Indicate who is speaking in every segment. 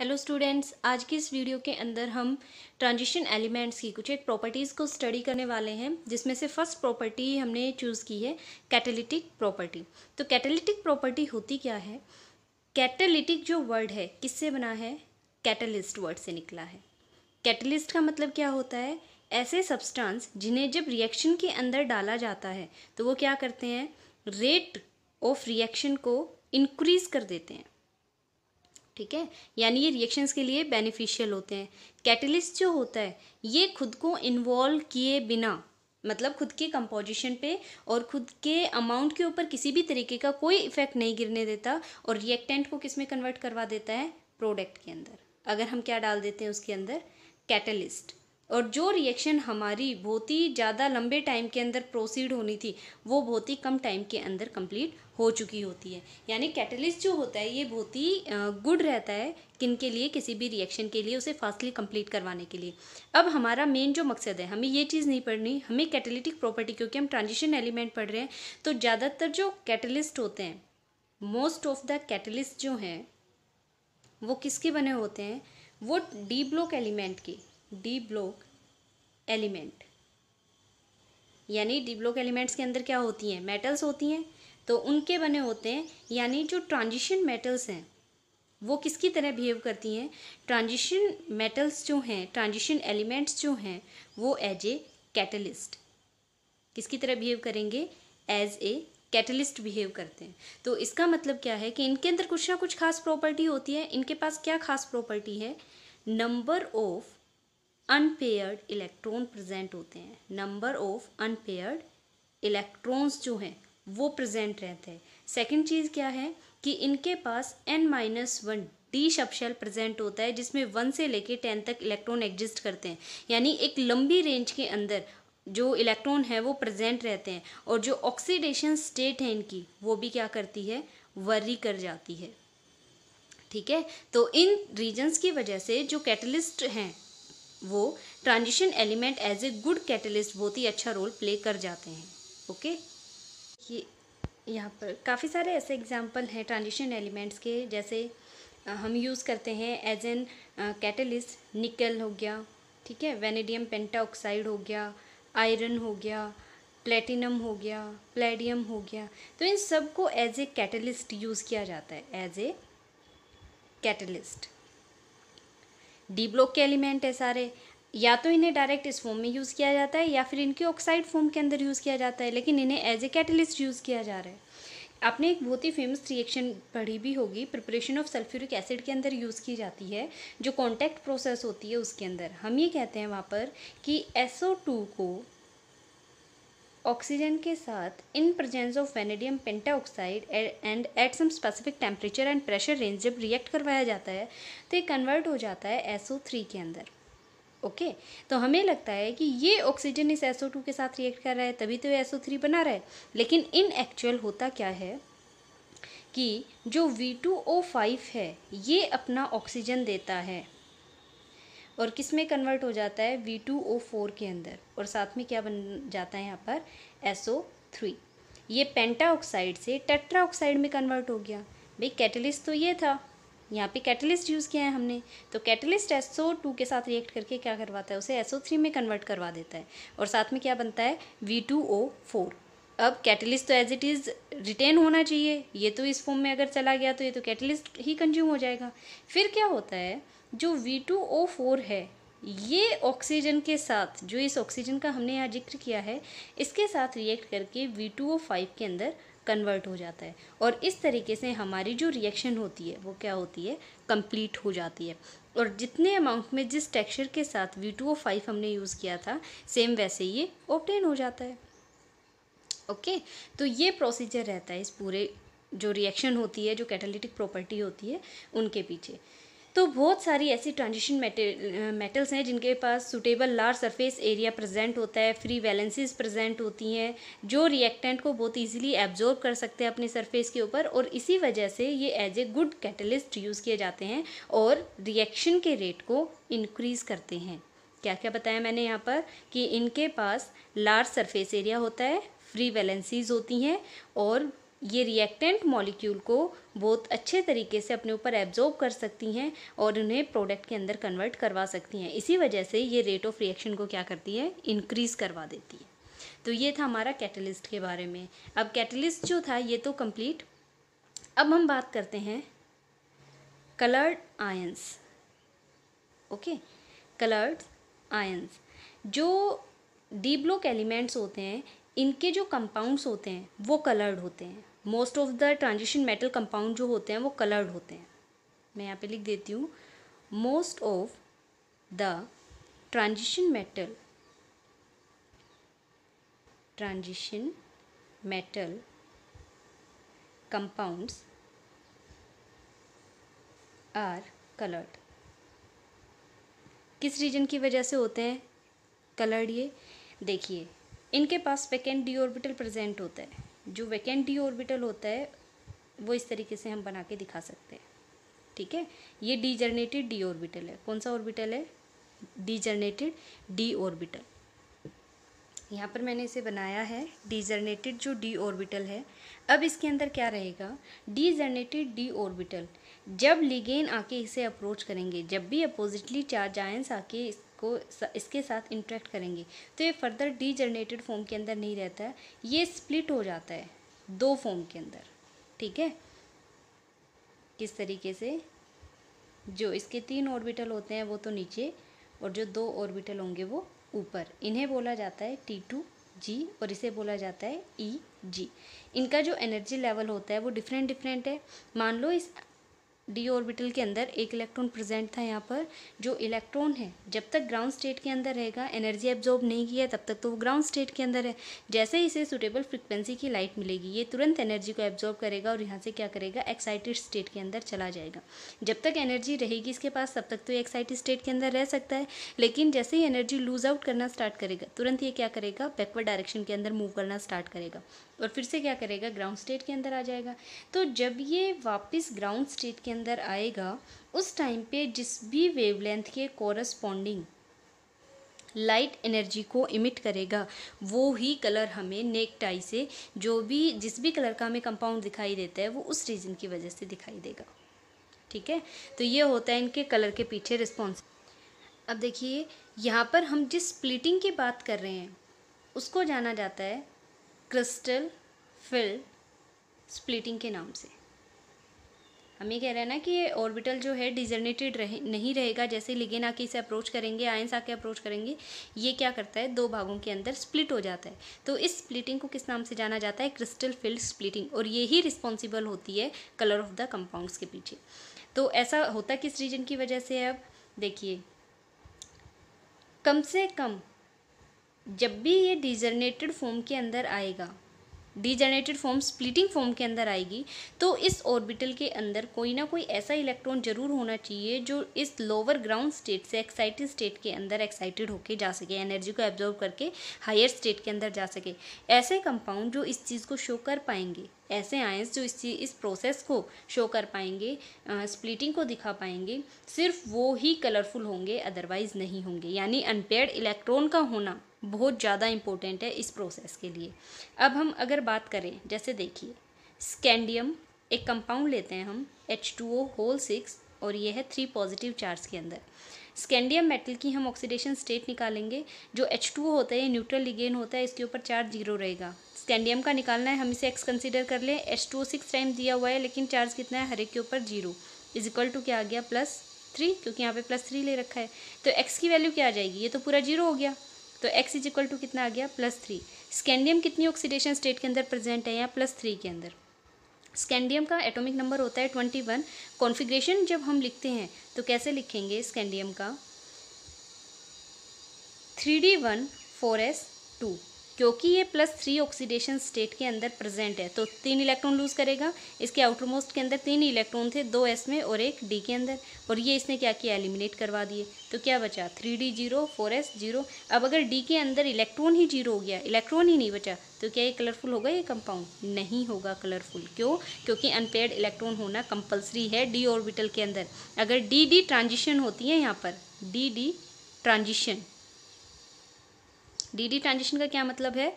Speaker 1: Hello students आज की इस वीडियो के अंदर हम ट्रांजिशन एलिमेंट्स की कुछ एक प्रॉपर्टीज़ को स्टडी करने वाले हैं जिसमें से फर्स्ट प्रॉपर्टी हमने चूज़ की है कैटेलिटिक प्रॉपर्टी तो कैटेलिटिक प्रॉपर्टी होती क्या है कैटेलिटिक जो वर्ड है किससे बना है कैटलिस्ट वर्ड से निकला है कैटलिस्ट का मतलब क्या होता है ऐसे सब्सटांस जिन्हें जब रिएक्शन के अंदर डाला जाता है तो वो क्या करते हैं रेट ऑफ रिएक्शन को इनक्रीज़ कर देते हैं ठीक है यानी ये रिएक्शंस के लिए बेनिफिशियल होते हैं कैटलिस्ट जो होता है ये खुद को इन्वॉल्व किए बिना मतलब खुद के कंपोजिशन पे और खुद के अमाउंट के ऊपर किसी भी तरीके का कोई इफेक्ट नहीं गिरने देता और रिएक्टेंट को किस में कन्वर्ट करवा देता है प्रोडक्ट के अंदर अगर हम क्या डाल देते हैं उसके अंदर कैटलिस्ट और जो रिएक्शन हमारी बहुत ही ज़्यादा लंबे टाइम के अंदर प्रोसीड होनी थी वो बहुत ही कम टाइम के अंदर कंप्लीट हो चुकी होती है यानी कैटलिस्ट जो होता है ये बहुत ही गुड रहता है किन के लिए किसी भी रिएक्शन के लिए उसे फास्टली कंप्लीट करवाने के लिए अब हमारा मेन जो मकसद है हमें ये चीज़ नहीं पढ़नी हमें कैटलिटिक प्रॉपर्टी क्योंकि हम ट्रांजिशन एलिमेंट पढ़ रहे हैं तो ज़्यादातर जो कैटलिस्ट होते हैं मोस्ट ऑफ द कैटलिस्ट जो हैं वो किसके बने होते हैं वो डी ब्लॉक एलिमेंट के डी ब्लॉक एलिमेंट यानी डिब्लॉक एलिमेंट्स के अंदर क्या होती हैं मेटल्स होती हैं तो उनके बने होते हैं यानी जो ट्रांजिशन मेटल्स हैं वो किसकी तरह बिहेव करती हैं ट्रांजिशन मेटल्स जो हैं ट्रांजिशन एलिमेंट्स जो हैं वो एज ए कैटलिस्ट किसकी तरह बिहेव करेंगे एज ए कैटलिस्ट बिहेव करते हैं तो इसका मतलब क्या है कि इनके अंदर कुछ ना कुछ खास प्रॉपर्टी होती है इनके पास क्या खास प्रॉपर्टी है number of unpaired electron present होते हैं नंबर ऑफ अनपेयर्ड इलेक्ट्रॉन्स जो हैं वो प्रेजेंट रहते हैं सेकंड चीज़ क्या है कि इनके पास N minus one D subshell present होता है जिसमें वन से लेके टेन तक इलेक्ट्रॉन एग्जिस्ट करते हैं यानी एक लंबी रेंज के अंदर जो इलेक्ट्रॉन है वो प्रेजेंट रहते हैं और जो ऑक्सीडेशन स्टेट है इनकी वो भी क्या करती है वरी कर जाती है ठीक है तो इन रीजन्स की वजह से जो कैटलिस्ट हैं वो transition element as a good catalyst बहुत ही अच्छा रोल प्ले कर जाते हैं ओके ये यहाँ पर काफ़ी सारे ऐसे एग्जाम्पल हैं ट्रांजिशन एलिमेंट्स के जैसे हम यूज़ करते हैं एज एन कैटलिस्ट निकल हो गया ठीक है वेनेडियम पेंटाऑक्साइड हो गया आयरन हो गया प्लेटिनम हो गया प्लेडियम हो गया तो इन सब को एज ए कैटलिस्ट यूज़ किया जाता है as a catalyst D block के एलिमेंट है सारे या तो इन्हें डायरेक्ट इस फॉर्म में यूज़ किया जाता है या फिर इनके ऑक्साइड फॉर्म के अंदर यूज़ किया जाता है लेकिन इन्हें एज ए कैटलिस्ट यूज़ किया जा रहा है आपने एक बहुत ही फेमस रिएक्शन पढ़ी भी होगी प्रिपरेशन ऑफ सल्फ्यूरिक एसिड के अंदर यूज़ की जाती है जो कॉन्टैक्ट प्रोसेस होती है उसके अंदर हम ये कहते हैं वहाँ पर कि एसओ टू को ऑक्सीजन के साथ in presence of vanadium penta oxide and at some specific temperature and pressure range जब रिएक्ट करवाया जाता है तो ये कन्वर्ट हो जाता है एसओ थ्री के अंदर ओके okay? तो हमें लगता है कि ये ऑक्सीजन इस एसओ टू के साथ रिएक्ट कर रहा है तभी तो ये एसओ थ्री बना रहा है लेकिन इन एक्चुअल होता क्या है कि जो वी टू ओ फाइव है ये अपना ऑक्सीजन देता है और किस में कन्वर्ट हो जाता है वी टू ओ फोर के अंदर और साथ में क्या बन जाता है यहाँ पर एस ओ थ्री ये पेंटा ऑक्साइड से टेट्रा ऑक्साइड में कन्वर्ट हो गया भाई कैटलिस्ट तो ये था यहाँ पे कैटलिस्ट यूज़ किया है हमने तो कैटलिस्ट एसओ टू के साथ रिएक्ट करके क्या करवाता है उसे एसओ थ्री में कन्वर्ट करवा देता है और साथ में क्या बनता है वी टू ओ फोर अब कैटलिस्ट तो एज इट इज़ रिटेन होना चाहिए ये तो इस फॉर्म में अगर चला गया तो ये तो कैटलिस्ट ही कंज्यूम हो जाएगा फिर क्या होता है जो वी टू ओ फोर है ये ऑक्सीजन के साथ जो इस ऑक्सीजन का हमने यहाँ जिक्र किया है इसके साथ रिएक्ट करके वी टू ओ फाइव के अंदर कन्वर्ट हो जाता है और इस तरीके से हमारी जो रिएक्शन होती है वो क्या होती है कंप्लीट हो जाती है और जितने अमाउंट में जिस टेक्सचर के साथ वी टू ओ फाइव हमने यूज़ किया था सेम वैसे ये ऑप्टेन हो जाता है ओके तो ये प्रोसीजर रहता है इस पूरे जो रिएक्शन होती है जो कैटालिटिक प्रॉपर्टी होती है उनके पीछे तो बहुत सारी ऐसी ट्रांजिशन मेटल्स हैं जिनके पास suitable large surface area present होता है फ्री वैलेंसीज प्रेजेंट होती हैं जो रिएक्टेंट को बहुत इजीली एब्जॉर्ब कर सकते हैं अपने सरफेस के ऊपर और इसी वजह से ये as a good catalyst use किए जाते हैं और रिएक्शन के रेट को इनक्रीज़ करते हैं क्या क्या बताया मैंने यहाँ पर कि इनके पास लार्ज सरफेस एरिया होता है फ्री वैलेंसीज होती हैं और ये रिएक्टेंट मॉलिक्यूल को बहुत अच्छे तरीके से अपने ऊपर एब्जॉर्ब कर सकती हैं और उन्हें प्रोडक्ट के अंदर कन्वर्ट करवा सकती हैं इसी वजह से ये रेट ऑफ रिएक्शन को क्या करती है इंक्रीज़ करवा देती है तो ये था हमारा कैटलिस्ट के बारे में अब कैटलिस्ट जो था ये तो कंप्लीट अब हम बात करते हैं coloured ions okay coloured ions जो डी ब्लॉक एलिमेंट्स होते हैं इनके जो कंपाउंड्स होते हैं वो कलर्ड होते हैं most of the transition metal compound जो होते हैं वो कलर्ड होते हैं मैं यहाँ पे लिख देती हूँ most of the transition metal transition metal compounds are coloured किस रीजन की वजह से होते हैं कलर्ड ये देखिए इनके पास वैकेंट डी ऑर्बिटल प्रेजेंट होता है जो वैकेंट डी ऑर्बिटल होता है वो इस तरीके से हम बना के दिखा सकते हैं ठीक है ये डी जनरेटेड डी ऑर्बिटल है कौन सा ऑर्बिटल है डी जनरेटेड डी ऑर्बिटल यहाँ पर मैंने इसे बनाया है डी जनरेटेड जो डी ऑर्बिटल है अब इसके अंदर क्या रहेगा डी जनरेटेड डी ऑर्बिटल जब लिगेन आके इसे अप्रोच करेंगे जब भी अपोजिटली चार्ज आयंस आके इस को इसके साथ इंट्रैक्ट करेंगे तो ये फर्दर डीजनरेटेड फॉर्म के अंदर नहीं रहता है ये स्प्लिट हो जाता है दो फॉर्म के अंदर ठीक है किस तरीके से जो इसके तीन ऑर्बिटल होते हैं वो तो नीचे और जो दो ऑर्बिटल होंगे वो ऊपर इन्हें बोला जाता है टी टू जी और इसे बोला जाता है ई e जी इनका जो एनर्जी लेवल होता है वो डिफरेंट डिफरेंट है मान लो इस डी ऑर्बिटल के अंदर एक इलेक्ट्रॉन प्रेजेंट था यहाँ पर जो इलेक्ट्रॉन है जब तक ग्राउंड स्टेट के अंदर रहेगा एनर्जी एब्जॉर्ब नहीं किया तब तक तो वो ग्राउंड स्टेट के अंदर है जैसे ही इसे सुटेबल फ्रिक्वेंसी की लाइट मिलेगी ये तुरंत एनर्जी को एब्जॉर्ब करेगा और यहाँ से क्या करेगा एक्साइटेड स्टेट के अंदर चला जाएगा जब तक एनर्जी रहेगी इसके पास तब तक तो ये एक्साइटेड स्टेट के अंदर रह सकता है लेकिन जैसे ही एनर्जी लूज आउट करना स्टार्ट करेगा तुरंत ये क्या करेगा बैकवर्ड डायरेक्शन के अंदर मूव करना स्टार्ट करेगा और फिर से क्या करेगा ग्राउंड स्टेट के अंदर आ जाएगा तो जब ये वापस ग्राउंड स्टेट के अंदर आएगा उस टाइम पे जिस भी वेवलेंथ के कॉरस्पॉन्डिंग लाइट एनर्जी को इमिट करेगा वो ही कलर हमें नेक टाई से जो भी जिस भी कलर का हमें कंपाउंड दिखाई देता है वो उस रीज़न की वजह से दिखाई देगा ठीक है तो ये होता है इनके कलर के पीछे रिस्पॉन्स अब देखिए यहाँ पर हम जिस स्प्लिटिंग की बात कर रहे हैं उसको जाना जाता है क्रिस्टल फिल स्प्लिटिंग के नाम से हम ये कह रहे हैं ना कि ये ऑर्बिटल जो है डिजर्नेटेड रहे नहीं रहेगा जैसे लिगेन आके इसे अप्रोच करेंगे आयंस आके अप्रोच करेंगे ये क्या करता है दो भागों के अंदर स्प्लिट हो जाता है तो इस स्प्लिटिंग को किस नाम से जाना जाता है क्रिस्टल फील्ड स्प्लिटिंग और ये ही रिस्पॉन्सिबल होती है कलर ऑफ द कंपाउंड्स के पीछे तो ऐसा होता किस रीजन की वजह से अब देखिए कम से कम जब भी ये डिजर्नेटेड फॉर्म के अंदर आएगा डिजनरेटेड फॉर्म स्प्लिटिंग फॉर्म के अंदर आएगी तो इस ऑर्बिटल के अंदर कोई ना कोई ऐसा इलेक्ट्रॉन जरूर होना चाहिए जो इस लोअर ग्राउंड स्टेट से एक्साइटेड स्टेट के अंदर एक्साइटेड होके जा सके एनर्जी को एब्जॉर्व करके हायर स्टेट के अंदर जा सके ऐसे कंपाउंड जो इस चीज़ को शो कर पाएंगे ऐसे आयंस जो इस चीज इस प्रोसेस को शो कर पाएंगे स्प्लिटिंग को दिखा पाएंगे सिर्फ वो ही कलरफुल होंगे अदरवाइज़ नहीं होंगे यानी अनपेयर्ड इलेक्ट्रॉन का होना बहुत ज़्यादा इम्पोर्टेंट है इस प्रोसेस के लिए अब हम अगर बात करें जैसे देखिए स्कैंडियम एक कंपाउंड लेते हैं हम H two O whole six और यह है थ्री पॉजिटिव चार्ज के अंदर स्कैंडियम मेटल की हम ऑक्सीडेशन स्टेट निकालेंगे जो एच टू होता है न्यूट्रल लिगेन होता है इसके ऊपर चार्ज जीरो रहेगा स्कैंडियम का निकालना है हम इसे एक्स कंसिडर कर लें एच टू सिक्स टाइम दिया हुआ है लेकिन चार्ज कितना है हरे के ऊपर जीरो इज इक्वल टू क्या आ गया प्लस थ्री क्योंकि यहाँ पे प्लस थ्री ले रखा है तो एक्स की वैल्यू क्या आ जाएगी ये तो पूरा जीरो हो गया तो एक्स इज इक्वल टू कितना आ गया प्लस थ्री स्कैंडियम कितनी ऑक्सीडेशन स्टेट के अंदर प्रेजेंट है यहाँ प्लस थ्री के अंदर स्कैंडियम का एटॉमिक नंबर होता है ट्वेंटी वन कॉन्फिग्रेशन जब हम लिखते हैं तो कैसे लिखेंगे स्कैंडियम का three D one four S two क्योंकि ये प्लस थ्री ऑक्सीडेशन स्टेट के अंदर प्रेजेंट है तो तीन इलेक्ट्रॉन लूज करेगा इसके आउटरमोस्ट के अंदर तीन इलेक्ट्रॉन थे दो एस में और एक डी के अंदर और ये इसने क्या किया एलिमिनेट करवा दिए तो क्या बचा three D zero four S zero अब अगर डी के अंदर इलेक्ट्रॉन ही जीरो हो गया इलेक्ट्रॉन ही नहीं बचा तो क्या ये कलरफुल होगा ये कंपाउंड नहीं होगा कलरफुल क्यों क्योंकि अनपेड इलेक्ट्रॉन होना कंपलसरी है डी ऑर्बिटल के अंदर अगर डी डी ट्रांजिशन होती है यहाँ पर D D transition DD transition का क्या मतलब है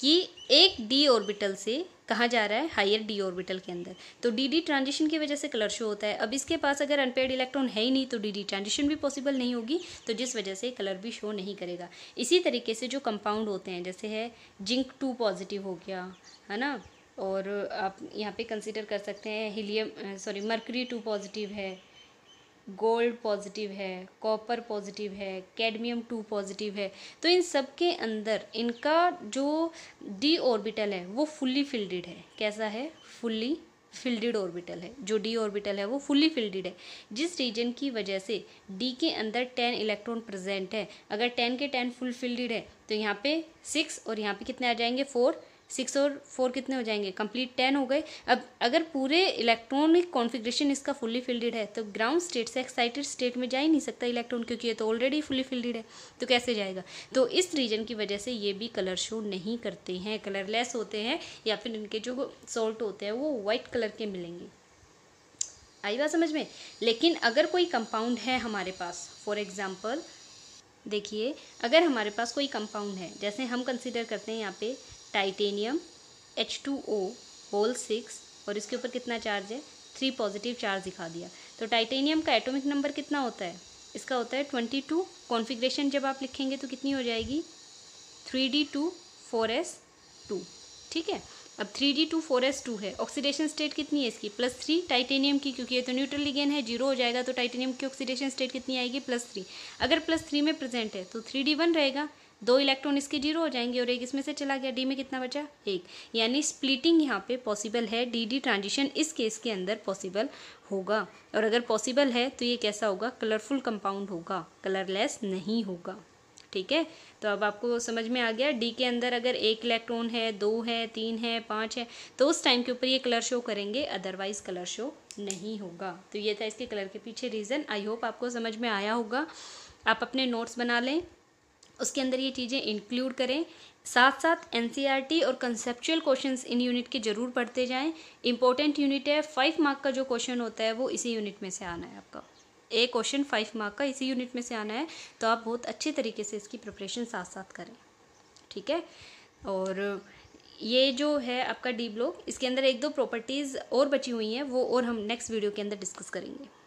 Speaker 1: कि एक डी ऑर्बिटल से कहा जा रहा है हायर डी ऑर्बिटल के अंदर तो डी डी ट्रांजिशन की वजह से कलर शो होता है अब इसके पास अगर अनपेड इलेक्ट्रॉन है ही नहीं तो डी डी ट्रांजिशन भी पॉसिबल नहीं होगी तो जिस वजह से कलर भी शो नहीं करेगा इसी तरीके से जो कंपाउंड होते हैं जैसे है जिंक टू पॉजिटिव हो गया है ना और आप यहाँ पे कंसिडर कर सकते हैं helium sorry mercury two positive है गोल्ड पॉजिटिव है कॉपर पॉजिटिव है कैडमियम टू पॉजिटिव है तो इन सब के अंदर इनका जो डी ऑर्बिटल है वो फुल्ली फिल्डेड है कैसा है फुल्ली फिल्डेड ऑर्बिटल है जो डी ऑर्बिटल है वो फुल्ली फिल्डिड है जिस रीजन की वजह से डी के अंदर टेन इलेक्ट्रॉन प्रेजेंट है अगर टेन के टेन फुल फिल्डेड है तो यहाँ पे सिक्स और यहाँ पे कितने आ जाएंगे फोर सिक्स और फोर कितने हो जाएंगे कंप्लीट टेन हो गए अब अगर पूरे इलेक्ट्रॉनिक कॉन्फिग्रेशन इसका फुल्ली फिल्डेड है तो ग्राउंड स्टेट से एक्साइटेड स्टेट में जा ही नहीं सकता इलेक्ट्रॉन क्योंकि ये तो ऑलरेडी फुल्ली फिल्डेड है तो कैसे जाएगा तो इस रीजन की वजह से ये भी कलर शो नहीं करते हैं कलरलेस होते हैं या फिर इनके जो सॉल्ट होते हैं वो वाइट कलर के मिलेंगे आई बात समझ में लेकिन अगर कोई कंपाउंड है हमारे पास फॉर एग्ज़ाम्पल देखिए अगर हमारे पास कोई कंपाउंड है जैसे हम कंसिडर करते हैं यहाँ पे titanium H two O whole six और इसके ऊपर कितना चार्ज है थ्री पॉजिटिव चार्ज दिखा दिया तो टाइटेनियम का एटॉमिक नंबर कितना होता है इसका होता है ट्वेंटी टू कॉन्फिग्रेशन जब आप लिखेंगे तो कितनी हो जाएगी three D two four S two ठीक है अब three D two four S two है ऑक्सीडेशन स्टेट कितनी है इसकी प्लस थ्री टाइटेनियम की क्योंकि ये तो न्यूट्रल लिगेन है जीरो हो जाएगा तो टाइटेनियम की ऑक्सीडेशन स्टेट कितनी आएगी प्लस थ्री अगर प्लस थ्री में प्रेजेंट है तो थ्री डी वन रहेगा दो इलेक्ट्रॉन इसके जीरो हो जाएंगे और एक इसमें से चला गया डी में कितना बचा एक यानी स्प्लिटिंग यहाँ पे पॉसिबल है डी डी ट्रांजिशन इस केस के अंदर पॉसिबल होगा और अगर पॉसिबल है तो ये कैसा होगा कलरफुल कंपाउंड होगा कलरलेस नहीं होगा ठीक है तो अब आपको समझ में आ गया डी के अंदर अगर एक इलेक्ट्रॉन है दो है तीन है पाँच है तो उस टाइम के ऊपर ये कलर शो करेंगे अदरवाइज कलर शो नहीं होगा तो ये था इसके कलर के पीछे रीज़न आई होप आपको समझ में आया होगा आप अपने नोट्स बना लें उसके अंदर ये चीज़ें इंक्लूड करें साथ साथ एन और कंसेप्चुअल क्वेश्चंस इन यूनिट के ज़रूर पढ़ते जाएं इंपॉर्टेंट यूनिट है फाइव मार्क का जो क्वेश्चन होता है वो इसी यूनिट में से आना है आपका ए क्वेश्चन फाइव मार्क का इसी यूनिट में से आना है तो आप बहुत अच्छे तरीके से इसकी प्रिपरेशन साथ साथ करें ठीक है और ये जो है आपका डी ब्लॉक इसके अंदर एक दो प्रॉपर्टीज़ और बची हुई हैं वो और हम नेक्स्ट वीडियो के अंदर डिस्कस करेंगे